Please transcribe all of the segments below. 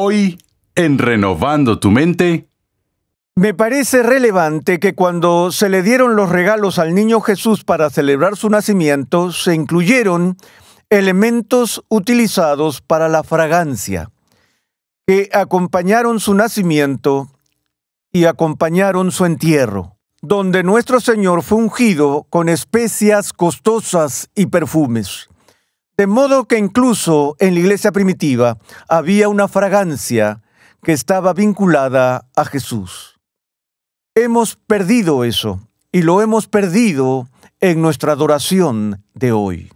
Hoy, en Renovando tu Mente, me parece relevante que cuando se le dieron los regalos al niño Jesús para celebrar su nacimiento, se incluyeron elementos utilizados para la fragancia, que acompañaron su nacimiento y acompañaron su entierro, donde nuestro Señor fue ungido con especias costosas y perfumes. De modo que incluso en la iglesia primitiva había una fragancia que estaba vinculada a Jesús. Hemos perdido eso y lo hemos perdido en nuestra adoración de hoy.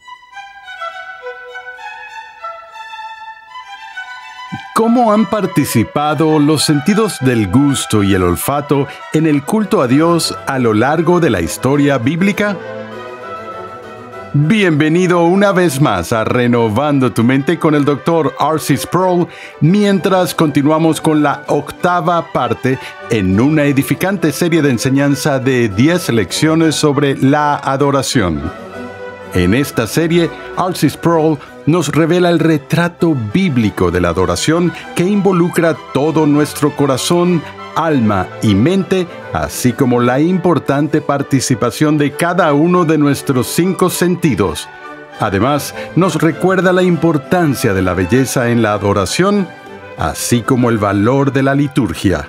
¿Cómo han participado los sentidos del gusto y el olfato en el culto a Dios a lo largo de la historia bíblica? Bienvenido una vez más a Renovando tu Mente con el Dr. Arcis Sproul, mientras continuamos con la octava parte en una edificante serie de enseñanza de 10 lecciones sobre la adoración. En esta serie, Arcis Sproul nos revela el retrato bíblico de la adoración que involucra todo nuestro corazón, alma y mente, así como la importante participación de cada uno de nuestros cinco sentidos. Además, nos recuerda la importancia de la belleza en la adoración, así como el valor de la liturgia.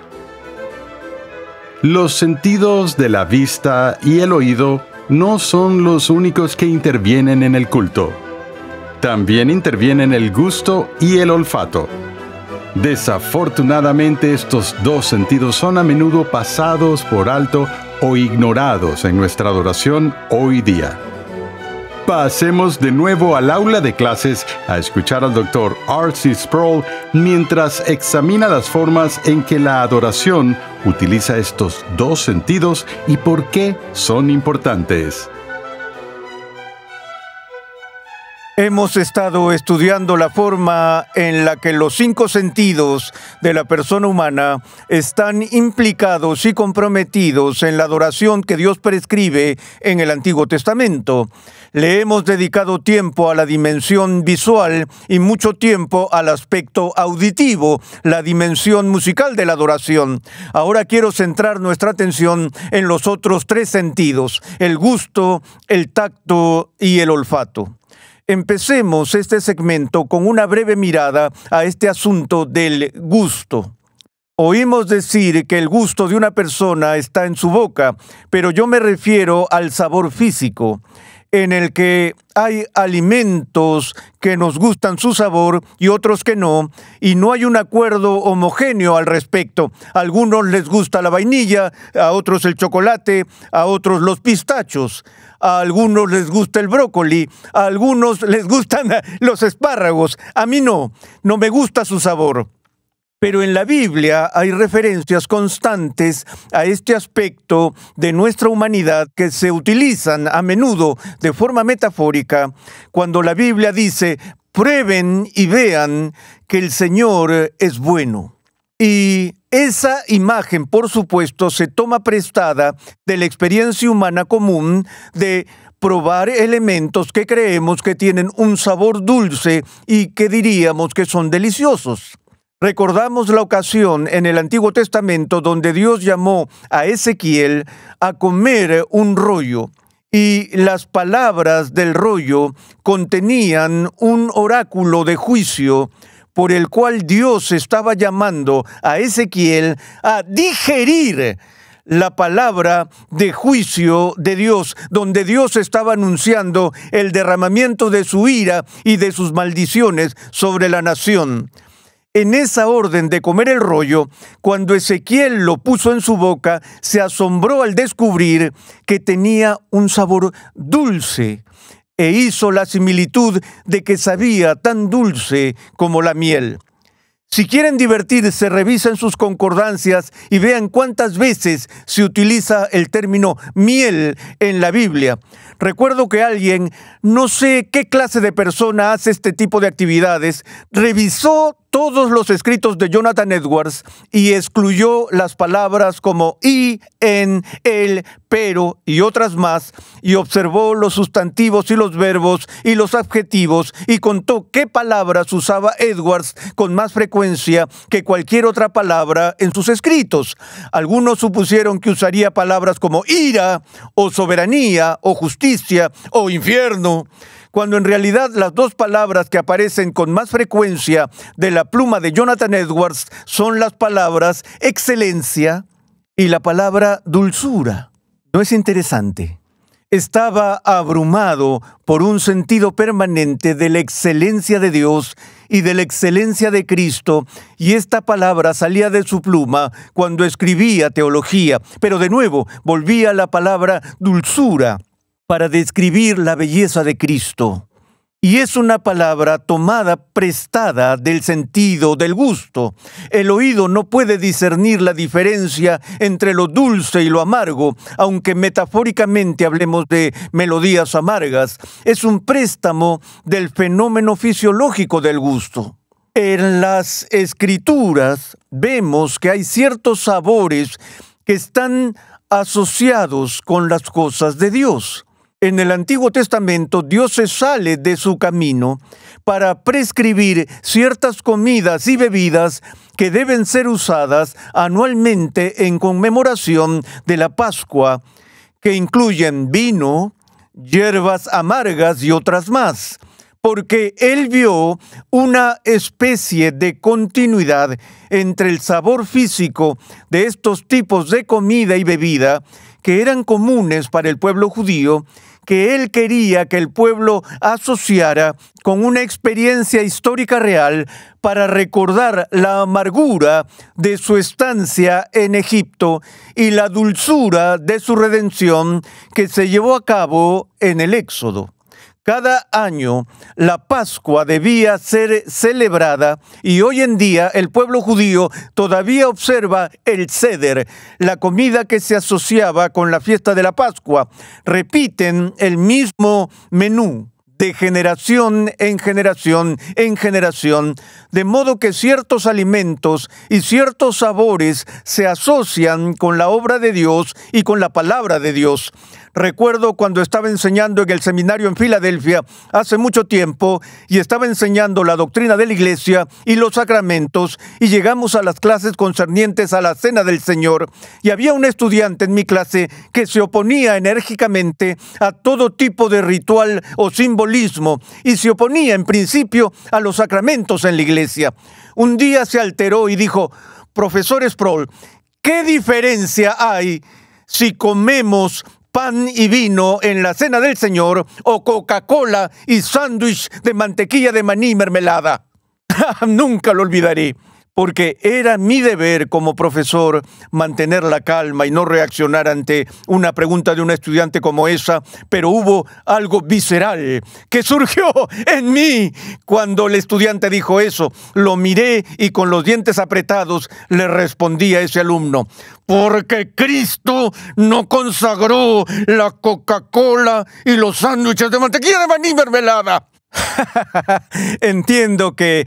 Los sentidos de la vista y el oído no son los únicos que intervienen en el culto. También intervienen el gusto y el olfato. Desafortunadamente estos dos sentidos son a menudo pasados por alto o ignorados en nuestra adoración hoy día. Pasemos de nuevo al aula de clases a escuchar al doctor Arcee Sproul mientras examina las formas en que la adoración utiliza estos dos sentidos y por qué son importantes. Hemos estado estudiando la forma en la que los cinco sentidos de la persona humana están implicados y comprometidos en la adoración que Dios prescribe en el Antiguo Testamento. Le hemos dedicado tiempo a la dimensión visual y mucho tiempo al aspecto auditivo, la dimensión musical de la adoración. Ahora quiero centrar nuestra atención en los otros tres sentidos, el gusto, el tacto y el olfato. Empecemos este segmento con una breve mirada a este asunto del gusto. Oímos decir que el gusto de una persona está en su boca, pero yo me refiero al sabor físico, en el que hay alimentos que nos gustan su sabor y otros que no, y no hay un acuerdo homogéneo al respecto. A algunos les gusta la vainilla, a otros el chocolate, a otros los pistachos a algunos les gusta el brócoli, a algunos les gustan los espárragos, a mí no, no me gusta su sabor. Pero en la Biblia hay referencias constantes a este aspecto de nuestra humanidad que se utilizan a menudo de forma metafórica cuando la Biblia dice, prueben y vean que el Señor es bueno. Y esa imagen, por supuesto, se toma prestada de la experiencia humana común de probar elementos que creemos que tienen un sabor dulce y que diríamos que son deliciosos. Recordamos la ocasión en el Antiguo Testamento donde Dios llamó a Ezequiel a comer un rollo y las palabras del rollo contenían un oráculo de juicio por el cual Dios estaba llamando a Ezequiel a digerir la palabra de juicio de Dios, donde Dios estaba anunciando el derramamiento de su ira y de sus maldiciones sobre la nación. En esa orden de comer el rollo, cuando Ezequiel lo puso en su boca, se asombró al descubrir que tenía un sabor dulce e hizo la similitud de que sabía tan dulce como la miel. Si quieren divertirse, revisen sus concordancias y vean cuántas veces se utiliza el término miel en la Biblia. Recuerdo que alguien, no sé qué clase de persona hace este tipo de actividades, revisó todos los escritos de Jonathan Edwards y excluyó las palabras como y, en, el, pero y otras más, y observó los sustantivos y los verbos y los adjetivos y contó qué palabras usaba Edwards con más frecuencia que cualquier otra palabra en sus escritos. Algunos supusieron que usaría palabras como ira o soberanía o justicia o infierno cuando en realidad las dos palabras que aparecen con más frecuencia de la pluma de Jonathan Edwards son las palabras excelencia y la palabra dulzura. ¿No es interesante? Estaba abrumado por un sentido permanente de la excelencia de Dios y de la excelencia de Cristo, y esta palabra salía de su pluma cuando escribía teología, pero de nuevo volvía la palabra dulzura para describir la belleza de Cristo. Y es una palabra tomada prestada del sentido, del gusto. El oído no puede discernir la diferencia entre lo dulce y lo amargo, aunque metafóricamente hablemos de melodías amargas. Es un préstamo del fenómeno fisiológico del gusto. En las escrituras vemos que hay ciertos sabores que están asociados con las cosas de Dios. En el Antiguo Testamento Dios se sale de su camino para prescribir ciertas comidas y bebidas que deben ser usadas anualmente en conmemoración de la Pascua, que incluyen vino, hierbas amargas y otras más, porque él vio una especie de continuidad entre el sabor físico de estos tipos de comida y bebida que eran comunes para el pueblo judío que él quería que el pueblo asociara con una experiencia histórica real para recordar la amargura de su estancia en Egipto y la dulzura de su redención que se llevó a cabo en el Éxodo. Cada año la Pascua debía ser celebrada y hoy en día el pueblo judío todavía observa el ceder, la comida que se asociaba con la fiesta de la Pascua. Repiten el mismo menú de generación en generación en generación, de modo que ciertos alimentos y ciertos sabores se asocian con la obra de Dios y con la palabra de Dios. Recuerdo cuando estaba enseñando en el seminario en Filadelfia hace mucho tiempo y estaba enseñando la doctrina de la iglesia y los sacramentos y llegamos a las clases concernientes a la cena del Señor y había un estudiante en mi clase que se oponía enérgicamente a todo tipo de ritual o simbolismo y se oponía en principio a los sacramentos en la iglesia. Un día se alteró y dijo, profesor Sproul, ¿qué diferencia hay si comemos pan y vino en la cena del Señor o Coca-Cola y sándwich de mantequilla de maní mermelada. Nunca lo olvidaré porque era mi deber como profesor mantener la calma y no reaccionar ante una pregunta de un estudiante como esa, pero hubo algo visceral que surgió en mí cuando el estudiante dijo eso. Lo miré y con los dientes apretados le respondí a ese alumno, porque Cristo no consagró la Coca-Cola y los sándwiches de mantequilla de maní mermelada. Entiendo que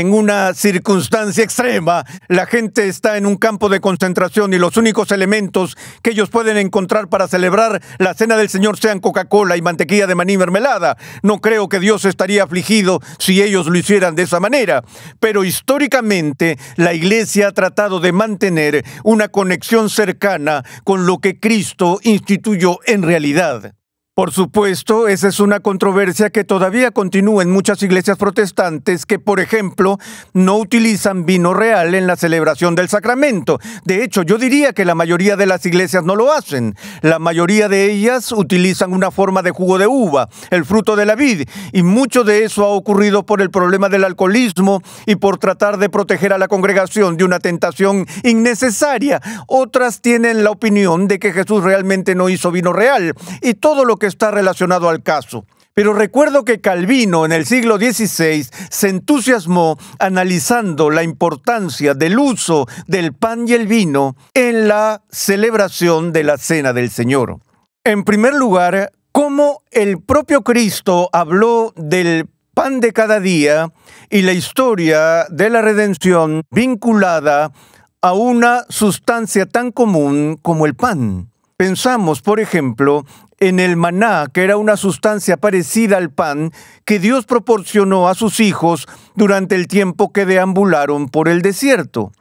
en una circunstancia extrema. La gente está en un campo de concentración y los únicos elementos que ellos pueden encontrar para celebrar la cena del Señor sean Coca-Cola y mantequilla de maní mermelada. No creo que Dios estaría afligido si ellos lo hicieran de esa manera. Pero históricamente la iglesia ha tratado de mantener una conexión cercana con lo que Cristo instituyó en realidad. Por supuesto, esa es una controversia que todavía continúa en muchas iglesias protestantes que, por ejemplo, no utilizan vino real en la celebración del sacramento. De hecho, yo diría que la mayoría de las iglesias no lo hacen. La mayoría de ellas utilizan una forma de jugo de uva, el fruto de la vid, y mucho de eso ha ocurrido por el problema del alcoholismo y por tratar de proteger a la congregación de una tentación innecesaria. Otras tienen la opinión de que Jesús realmente no hizo vino real y todo lo que está relacionado al caso. Pero recuerdo que Calvino en el siglo XVI se entusiasmó analizando la importancia del uso del pan y el vino en la celebración de la Cena del Señor. En primer lugar, cómo el propio Cristo habló del pan de cada día y la historia de la redención vinculada a una sustancia tan común como el pan. Pensamos, por ejemplo, en el maná, que era una sustancia parecida al pan que Dios proporcionó a sus hijos durante el tiempo que deambularon por el desierto,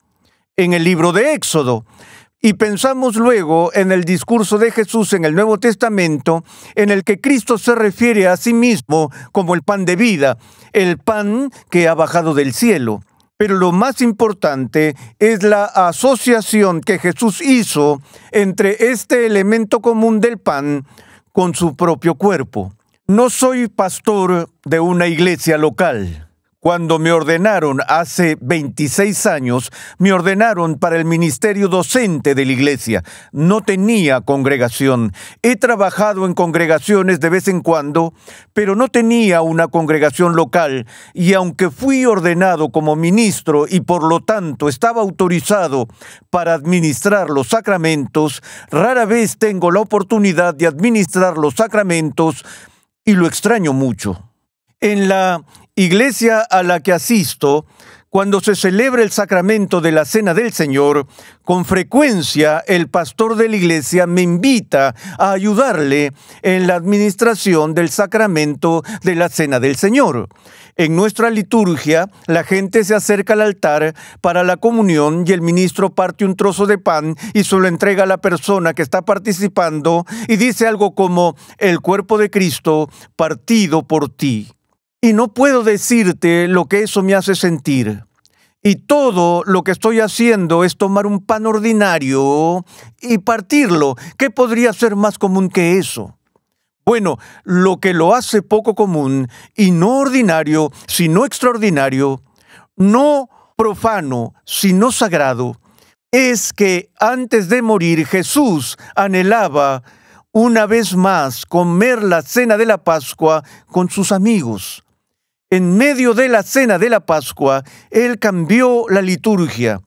en el libro de Éxodo. Y pensamos luego en el discurso de Jesús en el Nuevo Testamento, en el que Cristo se refiere a sí mismo como el pan de vida, el pan que ha bajado del cielo. Pero lo más importante es la asociación que Jesús hizo entre este elemento común del pan con su propio cuerpo. No soy pastor de una iglesia local. Cuando me ordenaron hace 26 años, me ordenaron para el ministerio docente de la iglesia. No tenía congregación. He trabajado en congregaciones de vez en cuando, pero no tenía una congregación local y aunque fui ordenado como ministro y por lo tanto estaba autorizado para administrar los sacramentos, rara vez tengo la oportunidad de administrar los sacramentos y lo extraño mucho. En la iglesia a la que asisto, cuando se celebra el sacramento de la Cena del Señor, con frecuencia el pastor de la iglesia me invita a ayudarle en la administración del sacramento de la Cena del Señor. En nuestra liturgia, la gente se acerca al altar para la comunión y el ministro parte un trozo de pan y se lo entrega a la persona que está participando y dice algo como el cuerpo de Cristo partido por ti y no puedo decirte lo que eso me hace sentir. Y todo lo que estoy haciendo es tomar un pan ordinario y partirlo. ¿Qué podría ser más común que eso? Bueno, lo que lo hace poco común y no ordinario, sino extraordinario, no profano, sino sagrado, es que antes de morir Jesús anhelaba una vez más comer la cena de la Pascua con sus amigos en medio de la cena de la Pascua, Él cambió la liturgia.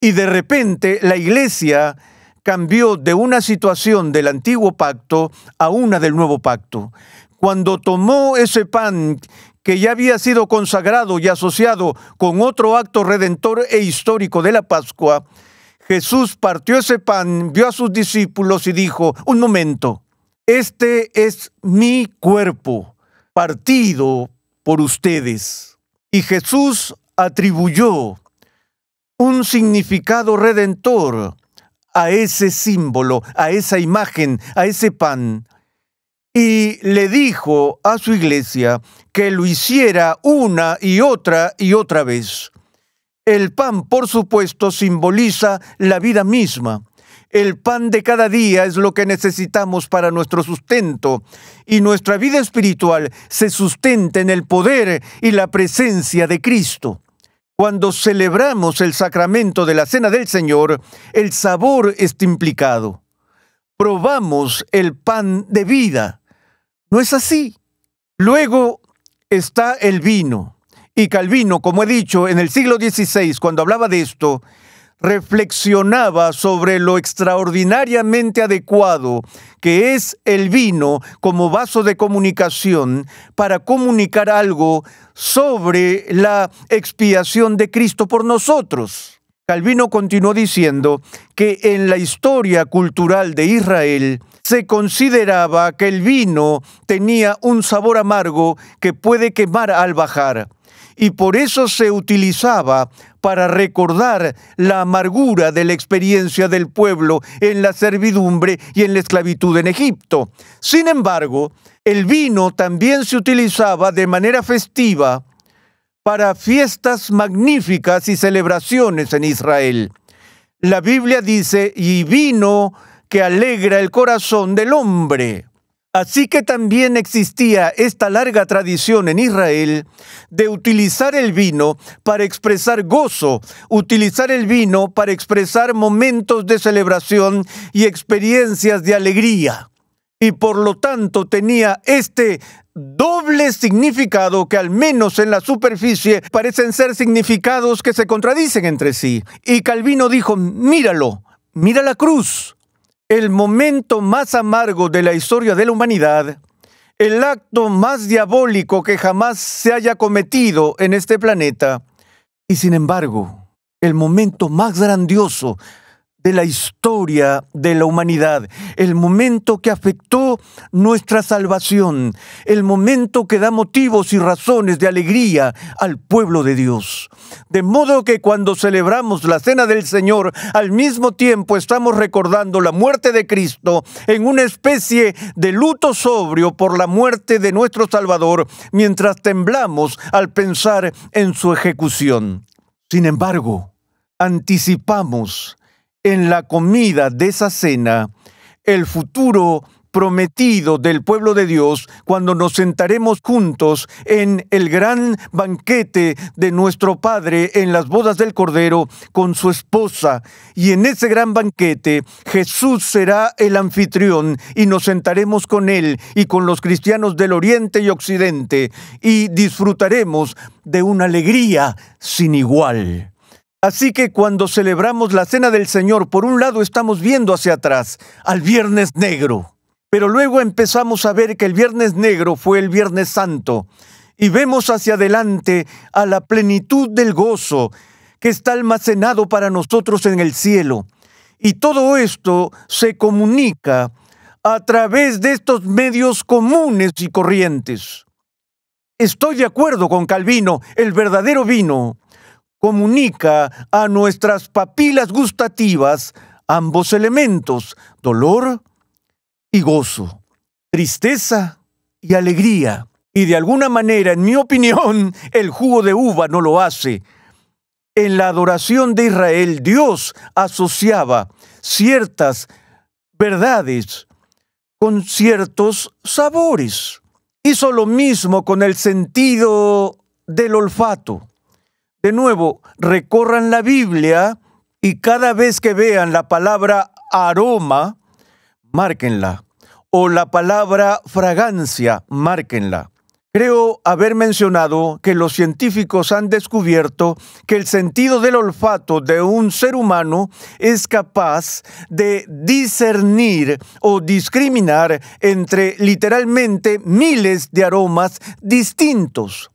Y de repente la iglesia cambió de una situación del antiguo pacto a una del nuevo pacto. Cuando tomó ese pan que ya había sido consagrado y asociado con otro acto redentor e histórico de la Pascua, Jesús partió ese pan, vio a sus discípulos y dijo, un momento, este es mi cuerpo partido por ustedes. Y Jesús atribuyó un significado redentor a ese símbolo, a esa imagen, a ese pan, y le dijo a su iglesia que lo hiciera una y otra y otra vez. El pan, por supuesto, simboliza la vida misma, el pan de cada día es lo que necesitamos para nuestro sustento y nuestra vida espiritual se sustenta en el poder y la presencia de Cristo. Cuando celebramos el sacramento de la Cena del Señor, el sabor está implicado. Probamos el pan de vida. No es así. Luego está el vino. Y Calvino, como he dicho, en el siglo XVI, cuando hablaba de esto, reflexionaba sobre lo extraordinariamente adecuado que es el vino como vaso de comunicación para comunicar algo sobre la expiación de Cristo por nosotros. Calvino continuó diciendo que en la historia cultural de Israel se consideraba que el vino tenía un sabor amargo que puede quemar al bajar y por eso se utilizaba para recordar la amargura de la experiencia del pueblo en la servidumbre y en la esclavitud en Egipto. Sin embargo, el vino también se utilizaba de manera festiva para fiestas magníficas y celebraciones en Israel. La Biblia dice, y vino que alegra el corazón del hombre. Así que también existía esta larga tradición en Israel de utilizar el vino para expresar gozo, utilizar el vino para expresar momentos de celebración y experiencias de alegría. Y por lo tanto tenía este doble significado que al menos en la superficie parecen ser significados que se contradicen entre sí. Y Calvino dijo, míralo, mira la cruz el momento más amargo de la historia de la humanidad, el acto más diabólico que jamás se haya cometido en este planeta, y sin embargo, el momento más grandioso de la historia de la humanidad, el momento que afectó nuestra salvación, el momento que da motivos y razones de alegría al pueblo de Dios. De modo que cuando celebramos la cena del Señor, al mismo tiempo estamos recordando la muerte de Cristo en una especie de luto sobrio por la muerte de nuestro Salvador, mientras temblamos al pensar en su ejecución. Sin embargo, anticipamos en la comida de esa cena el futuro prometido del pueblo de Dios cuando nos sentaremos juntos en el gran banquete de nuestro Padre en las bodas del Cordero con su esposa. Y en ese gran banquete Jesús será el anfitrión y nos sentaremos con él y con los cristianos del Oriente y Occidente y disfrutaremos de una alegría sin igual. Así que cuando celebramos la Cena del Señor, por un lado estamos viendo hacia atrás, al Viernes Negro, pero luego empezamos a ver que el Viernes Negro fue el Viernes Santo, y vemos hacia adelante a la plenitud del gozo que está almacenado para nosotros en el cielo. Y todo esto se comunica a través de estos medios comunes y corrientes. Estoy de acuerdo con Calvino, el verdadero vino comunica a nuestras papilas gustativas ambos elementos, dolor y gozo, tristeza y alegría. Y de alguna manera, en mi opinión, el jugo de uva no lo hace. En la adoración de Israel, Dios asociaba ciertas verdades con ciertos sabores. Hizo lo mismo con el sentido del olfato. De nuevo, recorran la Biblia y cada vez que vean la palabra aroma, márquenla. O la palabra fragancia, márquenla. Creo haber mencionado que los científicos han descubierto que el sentido del olfato de un ser humano es capaz de discernir o discriminar entre literalmente miles de aromas distintos.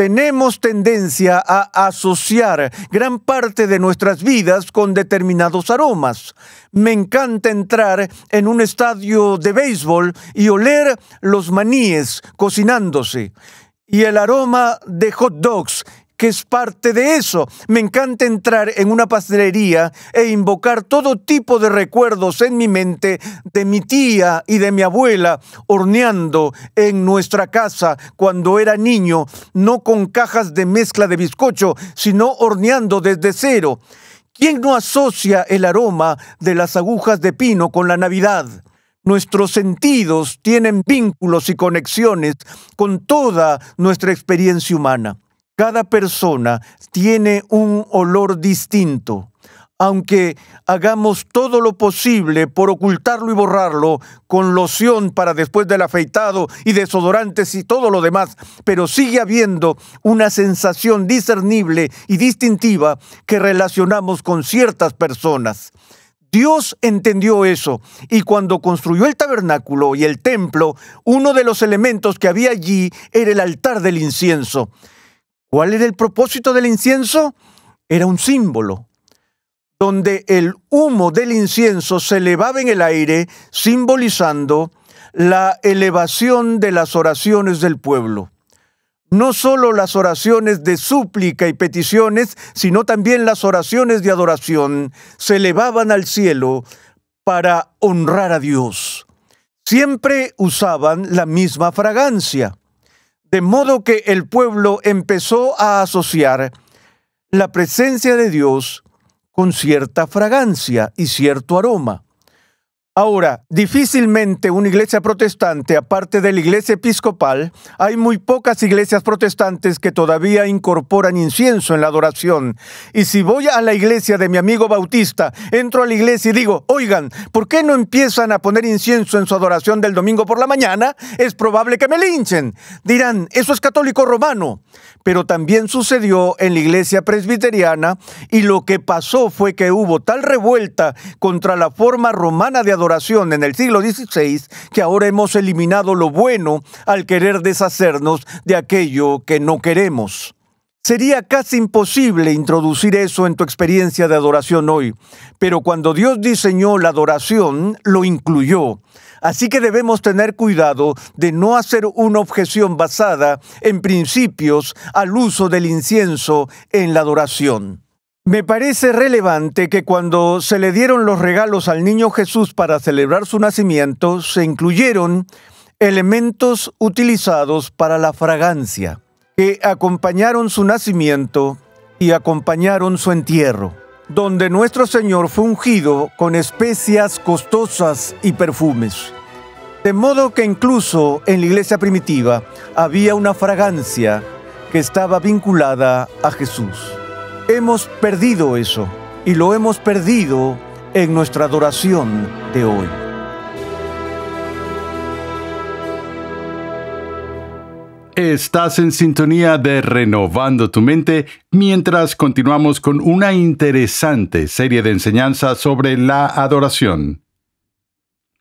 Tenemos tendencia a asociar gran parte de nuestras vidas con determinados aromas. Me encanta entrar en un estadio de béisbol y oler los maníes cocinándose y el aroma de hot dogs que es parte de eso. Me encanta entrar en una pastelería e invocar todo tipo de recuerdos en mi mente de mi tía y de mi abuela horneando en nuestra casa cuando era niño, no con cajas de mezcla de bizcocho, sino horneando desde cero. ¿Quién no asocia el aroma de las agujas de pino con la Navidad? Nuestros sentidos tienen vínculos y conexiones con toda nuestra experiencia humana. Cada persona tiene un olor distinto. Aunque hagamos todo lo posible por ocultarlo y borrarlo con loción para después del afeitado y desodorantes y todo lo demás, pero sigue habiendo una sensación discernible y distintiva que relacionamos con ciertas personas. Dios entendió eso y cuando construyó el tabernáculo y el templo, uno de los elementos que había allí era el altar del incienso. ¿Cuál era el propósito del incienso? Era un símbolo, donde el humo del incienso se elevaba en el aire, simbolizando la elevación de las oraciones del pueblo. No solo las oraciones de súplica y peticiones, sino también las oraciones de adoración se elevaban al cielo para honrar a Dios. Siempre usaban la misma fragancia. De modo que el pueblo empezó a asociar la presencia de Dios con cierta fragancia y cierto aroma. Ahora, difícilmente una iglesia protestante, aparte de la iglesia episcopal, hay muy pocas iglesias protestantes que todavía incorporan incienso en la adoración. Y si voy a la iglesia de mi amigo Bautista, entro a la iglesia y digo, oigan, ¿por qué no empiezan a poner incienso en su adoración del domingo por la mañana? Es probable que me linchen. Dirán, eso es católico romano pero también sucedió en la iglesia presbiteriana y lo que pasó fue que hubo tal revuelta contra la forma romana de adoración en el siglo XVI que ahora hemos eliminado lo bueno al querer deshacernos de aquello que no queremos. Sería casi imposible introducir eso en tu experiencia de adoración hoy, pero cuando Dios diseñó la adoración, lo incluyó. Así que debemos tener cuidado de no hacer una objeción basada en principios al uso del incienso en la adoración. Me parece relevante que cuando se le dieron los regalos al niño Jesús para celebrar su nacimiento, se incluyeron elementos utilizados para la fragancia, que acompañaron su nacimiento y acompañaron su entierro donde nuestro Señor fue ungido con especias costosas y perfumes. De modo que incluso en la iglesia primitiva había una fragancia que estaba vinculada a Jesús. Hemos perdido eso y lo hemos perdido en nuestra adoración de hoy. Estás en sintonía de Renovando tu Mente mientras continuamos con una interesante serie de enseñanzas sobre la adoración.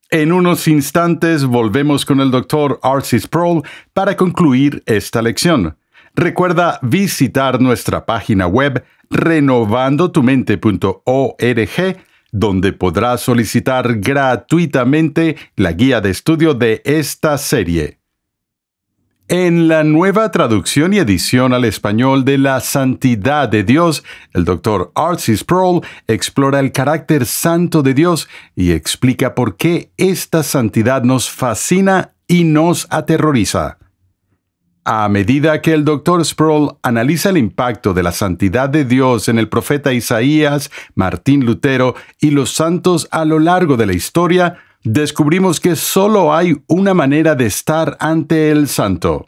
En unos instantes volvemos con el doctor Arcis Sproul para concluir esta lección. Recuerda visitar nuestra página web renovandotumente.org donde podrás solicitar gratuitamente la guía de estudio de esta serie. En la nueva traducción y edición al español de La Santidad de Dios, el doctor Arcis Sproul explora el carácter santo de Dios y explica por qué esta santidad nos fascina y nos aterroriza. A medida que el doctor Sproul analiza el impacto de la santidad de Dios en el profeta Isaías, Martín Lutero y los santos a lo largo de la historia, descubrimos que solo hay una manera de estar ante el santo.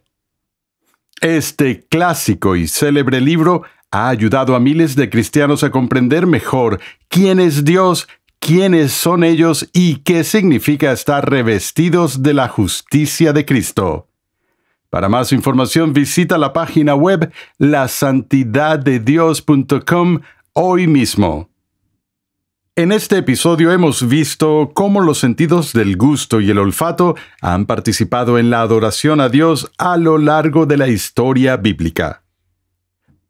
Este clásico y célebre libro ha ayudado a miles de cristianos a comprender mejor quién es Dios, quiénes son ellos y qué significa estar revestidos de la justicia de Cristo. Para más información visita la página web lasantidaddedios.com hoy mismo. En este episodio hemos visto cómo los sentidos del gusto y el olfato han participado en la adoración a Dios a lo largo de la historia bíblica.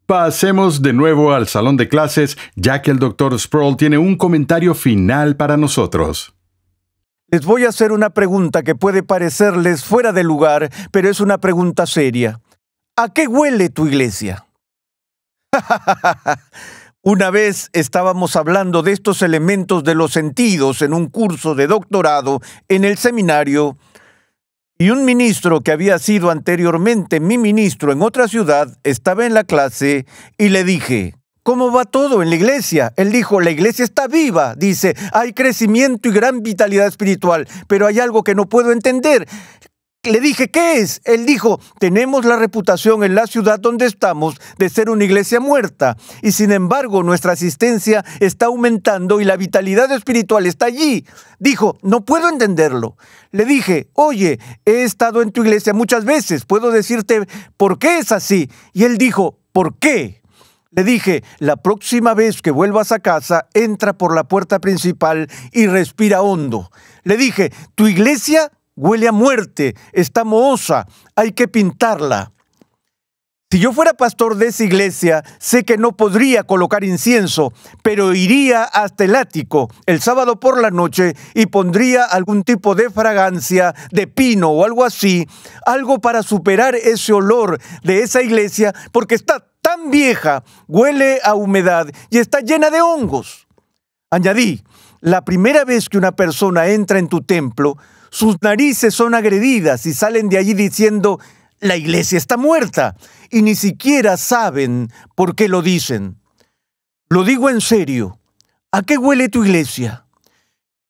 Pasemos de nuevo al salón de clases, ya que el Dr. Sproul tiene un comentario final para nosotros. Les voy a hacer una pregunta que puede parecerles fuera de lugar, pero es una pregunta seria. ¿A qué huele tu iglesia? Una vez estábamos hablando de estos elementos de los sentidos en un curso de doctorado en el seminario y un ministro que había sido anteriormente mi ministro en otra ciudad estaba en la clase y le dije, ¿Cómo va todo en la iglesia? Él dijo, la iglesia está viva, dice, hay crecimiento y gran vitalidad espiritual, pero hay algo que no puedo entender. Le dije, ¿qué es? Él dijo, tenemos la reputación en la ciudad donde estamos de ser una iglesia muerta y sin embargo nuestra asistencia está aumentando y la vitalidad espiritual está allí. Dijo, no puedo entenderlo. Le dije, oye, he estado en tu iglesia muchas veces, puedo decirte por qué es así. Y él dijo, ¿por qué? Le dije, la próxima vez que vuelvas a casa, entra por la puerta principal y respira hondo. Le dije, tu iglesia huele a muerte, está mohosa, hay que pintarla. Si yo fuera pastor de esa iglesia, sé que no podría colocar incienso, pero iría hasta el ático el sábado por la noche y pondría algún tipo de fragancia de pino o algo así, algo para superar ese olor de esa iglesia, porque está tan vieja, huele a humedad y está llena de hongos. Añadí, la primera vez que una persona entra en tu templo, sus narices son agredidas y salen de allí diciendo, la iglesia está muerta, y ni siquiera saben por qué lo dicen. Lo digo en serio, ¿a qué huele tu iglesia?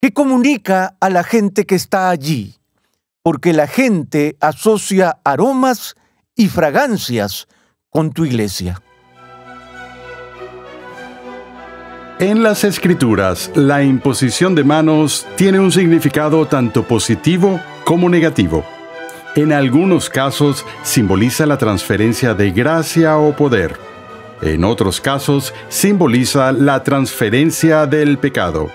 ¿Qué comunica a la gente que está allí? Porque la gente asocia aromas y fragancias con tu iglesia. En las escrituras, la imposición de manos tiene un significado tanto positivo como negativo. En algunos casos simboliza la transferencia de gracia o poder. En otros casos simboliza la transferencia del pecado.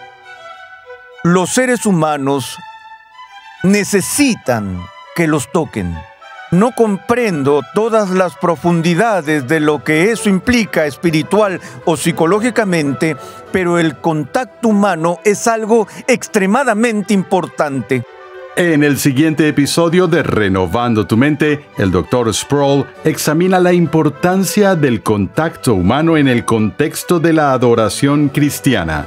Los seres humanos necesitan que los toquen. No comprendo todas las profundidades de lo que eso implica espiritual o psicológicamente, pero el contacto humano es algo extremadamente importante. En el siguiente episodio de Renovando tu mente, el Dr. Sproul examina la importancia del contacto humano en el contexto de la adoración cristiana.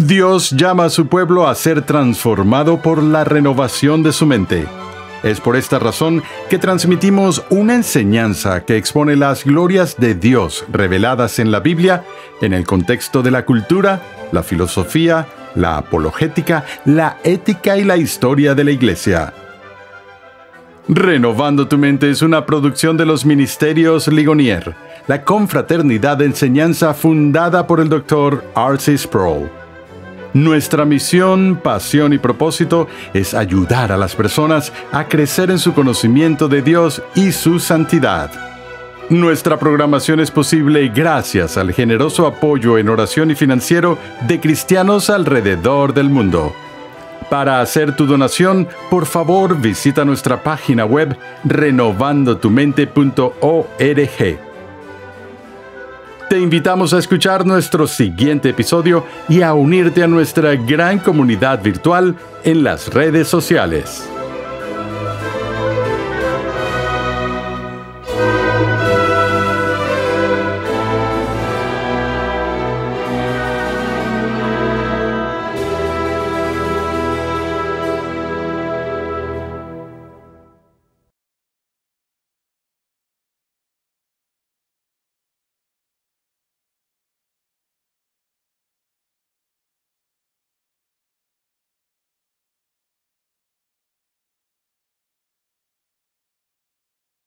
Dios llama a su pueblo a ser transformado por la renovación de su mente. Es por esta razón que transmitimos una enseñanza que expone las glorias de Dios reveladas en la Biblia en el contexto de la cultura, la filosofía, la apologética, la ética y la historia de la Iglesia. Renovando tu mente es una producción de los Ministerios Ligonier, la confraternidad de enseñanza fundada por el Dr. Arcis Sproul. Nuestra misión, pasión y propósito es ayudar a las personas a crecer en su conocimiento de Dios y su santidad. Nuestra programación es posible gracias al generoso apoyo en oración y financiero de cristianos alrededor del mundo. Para hacer tu donación, por favor visita nuestra página web renovandotumente.org. Te invitamos a escuchar nuestro siguiente episodio y a unirte a nuestra gran comunidad virtual en las redes sociales.